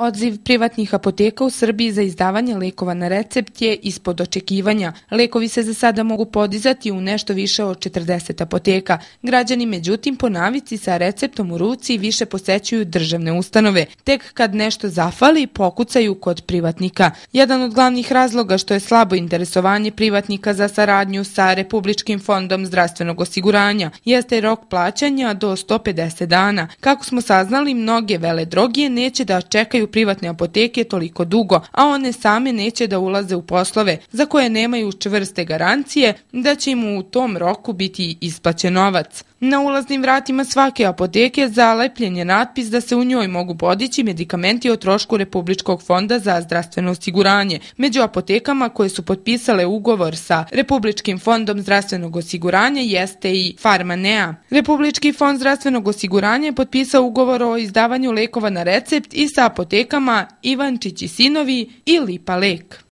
Odziv privatnih apoteka u Srbiji za izdavanje lekova na recept je ispod očekivanja. Lekovi se za sada mogu podizati u nešto više od 40 apoteka. Građani, međutim, po navici sa receptom u ruci više posećuju državne ustanove. Tek kad nešto zafali, pokucaju kod privatnika. Jedan od glavnih razloga što je slabo interesovanje privatnika za saradnju sa Republičkim fondom zdravstvenog osiguranja jeste rok plaćanja do 150 dana. Kako smo saznali, mnoge vele drogije neće da čekaju privatne apoteke toliko dugo, a one same neće da ulaze u poslove za koje nemaju čvrste garancije da će im u tom roku biti isplaćen novac. Na ulaznim vratima svake apoteke zalepljen je natpis da se u njoj mogu podići medikamenti o trošku Republičkog fonda za zdravstveno osiguranje. Među apotekama koje su potpisale ugovor sa Republičkim fondom zdravstvenog osiguranja jeste i Farmanea. Republički fond zdravstvenog osiguranja je potpisao ugovor o izdavanju lekova na recept i sa apotekama diskotekama Ivančići sinovi i Lipa Lek.